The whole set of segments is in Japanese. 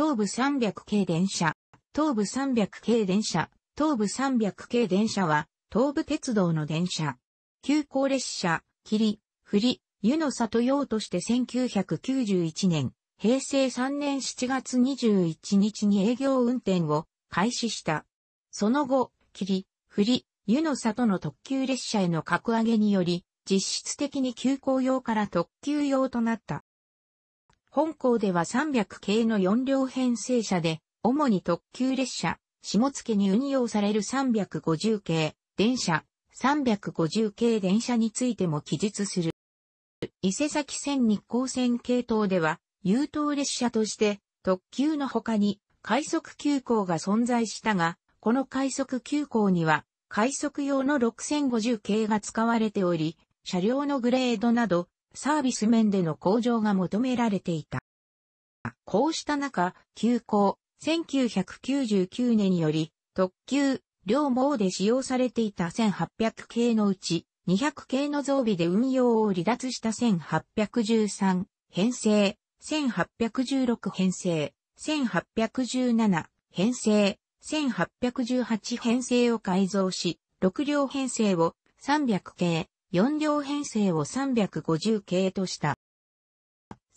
東武300系電車、東武300系電車、東武300系電車は、東武鉄道の電車。急行列車、霧、振り、湯の里用として1991年、平成3年7月21日に営業運転を開始した。その後、霧、振り、湯の里の特急列車への格上げにより、実質的に急行用から特急用となった。本校では300系の4両編成車で、主に特急列車、下付に運用される350系、電車、350系電車についても記述する。伊勢崎線日光線系統では、優等列車として、特急の他に、快速急行が存在したが、この快速急行には、快速用の6050系が使われており、車両のグレードなど、サービス面での向上が求められていた。こうした中、急行、1999年より、特急、両網で使用されていた1800系のうち、200系の増備で運用を離脱した1813編成、1816編成、1817編成、1818編成を改造し、6両編成を300系、4両編成を350系とした。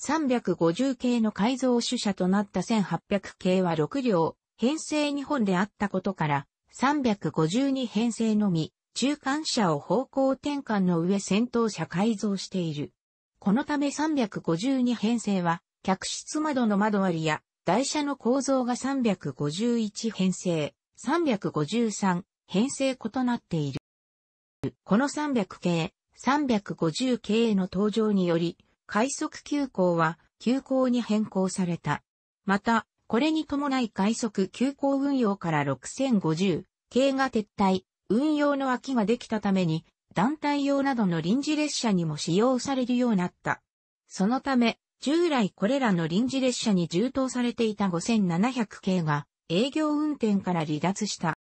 350系の改造主車となった1800系は6両、編成2本であったことから、352編成のみ、中間車を方向転換の上先頭車改造している。このため352編成は、客室窓の窓割りや、台車の構造が351編成、353編成異なっている。この300系、350系の登場により、快速急行は急行に変更された。また、これに伴い快速急行運用から6050系が撤退、運用の空きができたために、団体用などの臨時列車にも使用されるようになった。そのため、従来これらの臨時列車に充当されていた5700系が営業運転から離脱した。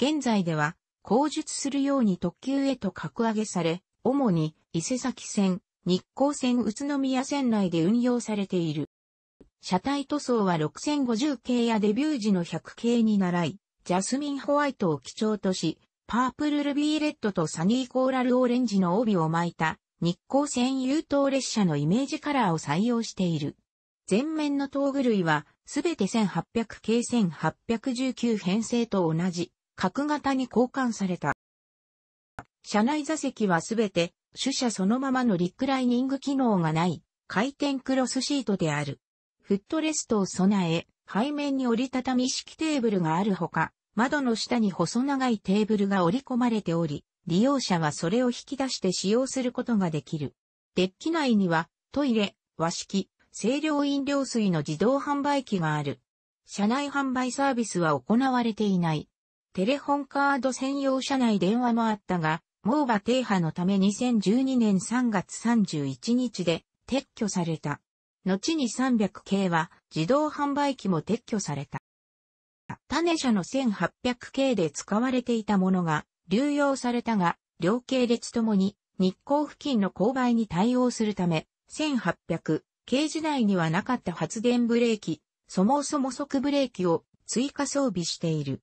現在では後述するように特急へと格上げされ、主に伊勢崎線、日光線宇都宮線内で運用されている。車体塗装は6050系やデビュー時の100系に習い、ジャスミンホワイトを基調とし、パープルルビーレッドとサニーコーラルオレンジの帯を巻いた日光線優等列車のイメージカラーを採用している。前面の道具類はすべて1800系1819編成と同じ角型に交換された。車内座席はすべて、主車そのままのリクライニング機能がない、回転クロスシートである。フットレストを備え、背面に折りたたみ式テーブルがあるほか、窓の下に細長いテーブルが折り込まれており、利用者はそれを引き出して使用することができる。デッキ内には、トイレ、和式、清涼飲料水の自動販売機がある。車内販売サービスは行われていない。テレホンカード専用車内電話もあったが、モーバ停波のため2012年3月31日で撤去された。後に300系は自動販売機も撤去された。種社の1800系で使われていたものが流用されたが、両系列ともに日光付近の勾配に対応するため、1800系時代にはなかった発電ブレーキ、そもそも速ブレーキを追加装備している。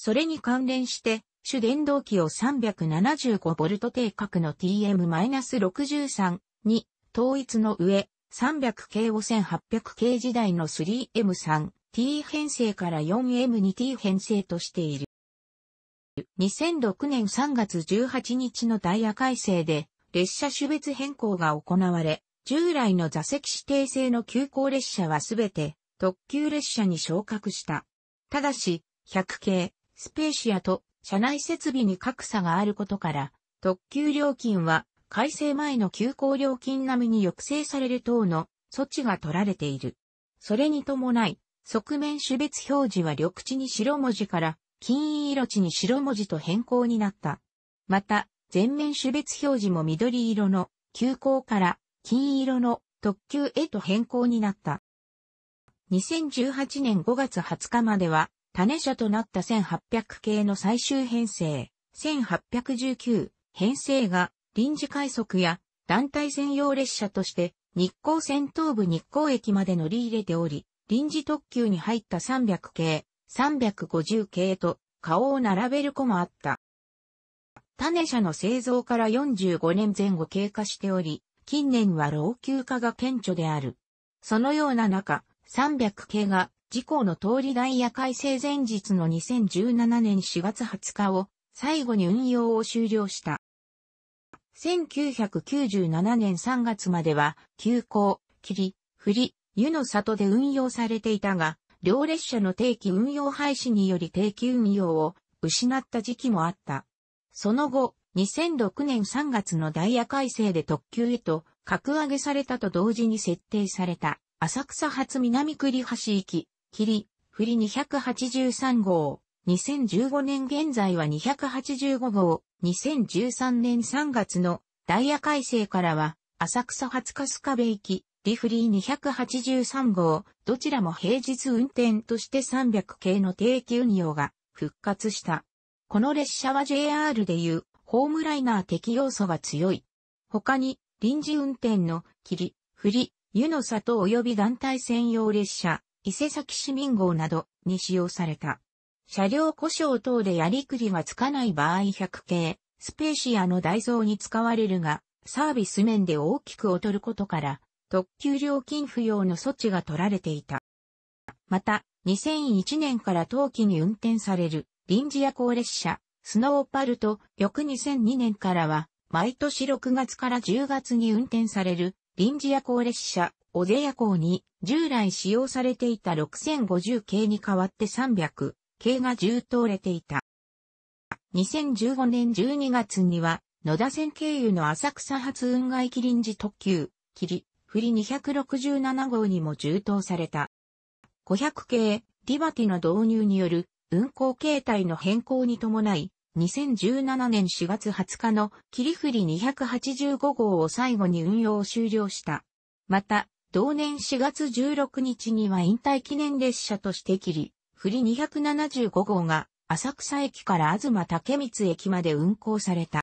それに関連して、主電動機を 375V 定格の TM-63 に統一の上、300系を1800系時代の 3M3、T 編成から 4M2T 編成としている。2006年3月18日のダイヤ改正で列車種別変更が行われ、従来の座席指定制の急行列車はすべて特急列車に昇格した。ただし、100系、スペーシアと車内設備に格差があることから、特急料金は改正前の急行料金並みに抑制される等の措置が取られている。それに伴い、側面種別表示は緑地に白文字から金色地に白文字と変更になった。また、全面種別表示も緑色の急行から金色の特急へと変更になった。2018年5月20日までは種車となった1800系の最終編成、1819編成が臨時快速や団体専用列車として日光線東部日光駅まで乗り入れており、臨時特急に入った300系、350系と顔を並べる子もあった。種車の製造から45年前後経過しており、近年は老朽化が顕著である。そのような中、300系が事故の通りダイヤ改正前日の2017年4月20日を最後に運用を終了した。1997年3月までは、急行、霧、降り、湯の里で運用されていたが、両列車の定期運用廃止により定期運用を失った時期もあった。その後、2006年3月のダイヤ改正で特急へと格上げされたと同時に設定された浅草発南栗橋行き、霧、振り283号、2015年現在は285号、2013年3月のダイヤ改正からは、浅草初春日壁行き、リフリー283号、どちらも平日運転として300系の定期運用が復活した。この列車は JR でいうホームライナー的要素が強い。他に臨時運転の霧、振り、湯の里及び団体専用列車、伊勢崎市民号などに使用された。車両故障等でやりくりがつかない場合100系、スペーシアの台蔵に使われるが、サービス面で大きく劣ることから、特急料金不要の措置が取られていた。また、2001年から冬季に運転される臨時夜行列車、スノーパルと、翌2002年からは、毎年6月から10月に運転される臨時夜行列車、小瀬谷港に従来使用されていた6050系に代わって300系が1当れていた。2015年12月には野田線経由の浅草発運外機臨時特急、霧、振り267号にも充当された。500系、リバティの導入による運行形態の変更に伴い、2017年4月20日の霧降り285号を最後に運用を終了した。また、同年4月16日には引退記念列車として切り、振り275号が浅草駅から東竹光駅まで運行された。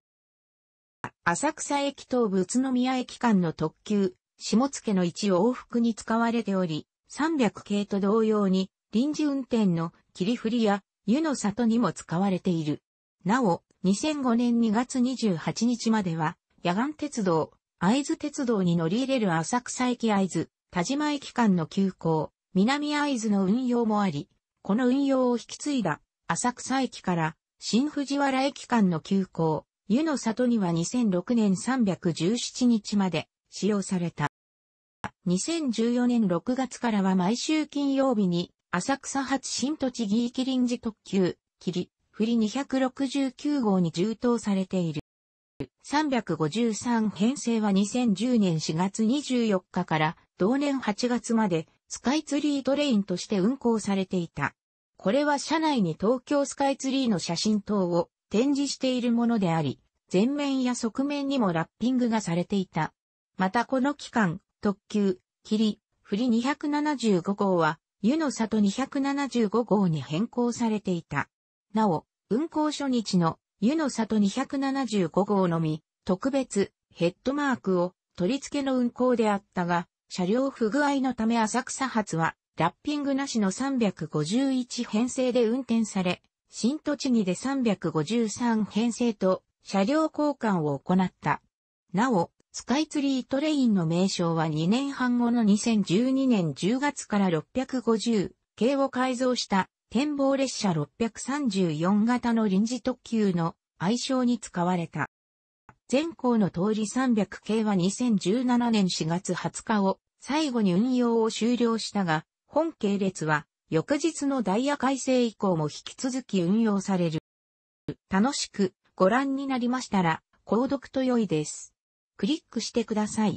浅草駅東部宇都宮駅間の特急、下野の一往復に使われており、300系と同様に臨時運転の切り振りや湯の里にも使われている。なお、2005年2月28日までは、野岸鉄道、会津鉄道に乗り入れる浅草駅会津、田島駅間の急行、南会津の運用もあり、この運用を引き継いだ浅草駅から新藤原駅間の急行、湯の里には2006年317日まで使用された。2014年6月からは毎週金曜日に浅草発新土地義域臨時特急、霧、振り269号に充当されている。353編成は2010年4月24日から同年8月までスカイツリートレインとして運行されていた。これは車内に東京スカイツリーの写真等を展示しているものであり、前面や側面にもラッピングがされていた。またこの期間、特急、霧、振り275号は、湯の里275号に変更されていた。なお、運行初日の湯の里275号のみ、特別、ヘッドマークを取り付けの運行であったが、車両不具合のため浅草発は、ラッピングなしの351編成で運転され、新栃木で353編成と車両交換を行った。なお、スカイツリートレインの名称は2年半後の2012年10月から650系を改造した展望列車634型の臨時特急の愛称に使われた。全校の通り300系は2017年4月20日を最後に運用を終了したが、本系列は翌日のダイヤ改正以降も引き続き運用される。楽しくご覧になりましたら、購読と良いです。クリックしてください。